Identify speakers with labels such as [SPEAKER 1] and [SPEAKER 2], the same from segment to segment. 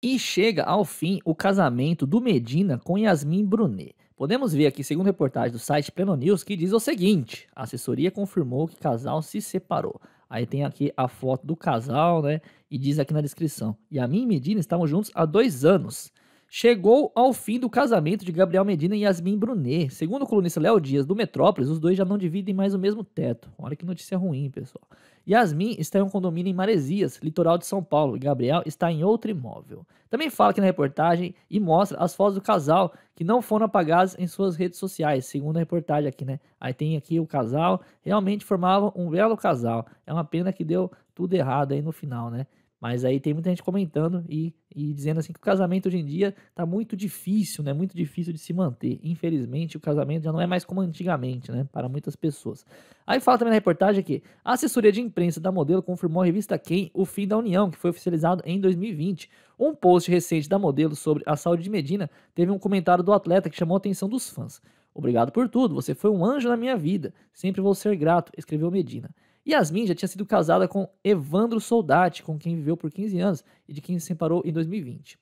[SPEAKER 1] E chega ao fim o casamento do Medina com Yasmin Brunet. Podemos ver aqui, segundo reportagem do site Pleno News, que diz o seguinte: a assessoria confirmou que o casal se separou. Aí tem aqui a foto do casal, né? E diz aqui na descrição: e a mim e Medina estavam juntos há dois anos chegou ao fim do casamento de Gabriel Medina e Yasmin Brunet. Segundo o colunista Léo Dias, do Metrópolis, os dois já não dividem mais o mesmo teto. Olha que notícia ruim, pessoal. Yasmin está em um condomínio em Maresias, litoral de São Paulo, e Gabriel está em outro imóvel. Também fala aqui na reportagem e mostra as fotos do casal que não foram apagadas em suas redes sociais, segundo a reportagem aqui, né? Aí tem aqui o casal, realmente formava um belo casal. É uma pena que deu tudo errado aí no final, né? Mas aí tem muita gente comentando e, e dizendo assim que o casamento hoje em dia está muito difícil, né? Muito difícil de se manter. Infelizmente, o casamento já não é mais como antigamente, né? Para muitas pessoas. Aí fala também na reportagem que a assessoria de imprensa da modelo confirmou à revista Quem o fim da união, que foi oficializado em 2020. Um post recente da modelo sobre a saúde de Medina teve um comentário do atleta que chamou a atenção dos fãs. Obrigado por tudo, você foi um anjo na minha vida. Sempre vou ser grato, escreveu Medina. Yasmin já tinha sido casada com Evandro Soldati, com quem viveu por 15 anos e de quem se separou em 2020.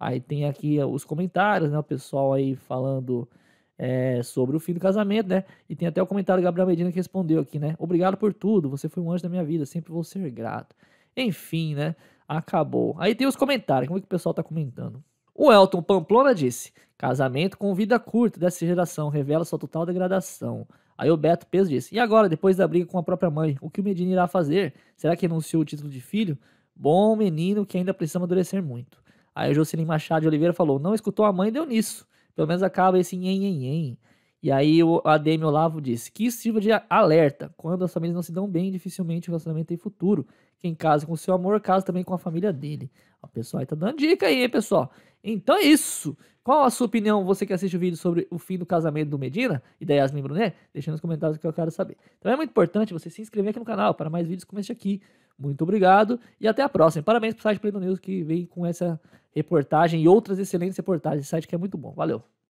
[SPEAKER 1] Aí tem aqui eh, os comentários, né? O pessoal aí falando é, sobre o fim do casamento, né? E tem até o comentário do Gabriel Medina que respondeu aqui, né? Obrigado por tudo, você foi um anjo da minha vida, sempre vou ser grato. Enfim, né? Acabou. Aí tem os comentários, como é que o pessoal tá comentando? O Elton Pamplona disse: Casamento com vida curta dessa geração revela sua total degradação. Aí o Beto Peso disse: E agora, depois da briga com a própria mãe, o que o Medina irá fazer? Será que renunciou o título de filho? Bom menino que ainda precisa amadurecer muito. Aí o Jocelyn Machado de Oliveira falou: Não escutou a mãe, deu nisso. Pelo menos acaba esse nhen, nhen, nhen. E aí o ADM Olavo disse que isso sirva de alerta. Quando as famílias não se dão bem, dificilmente o relacionamento tem futuro. Quem casa com seu amor, casa também com a família dele. O pessoal aí tá dando dica aí, hein, pessoal? Então é isso. Qual a sua opinião, você que assiste o vídeo sobre o fim do casamento do Medina e da Yasmin Brunet? Deixa nos comentários que eu quero saber. Então é muito importante você se inscrever aqui no canal para mais vídeos como este aqui. Muito obrigado e até a próxima. Parabéns para o site Pleno News que vem com essa reportagem e outras excelentes reportagens. Esse site que é muito bom. Valeu!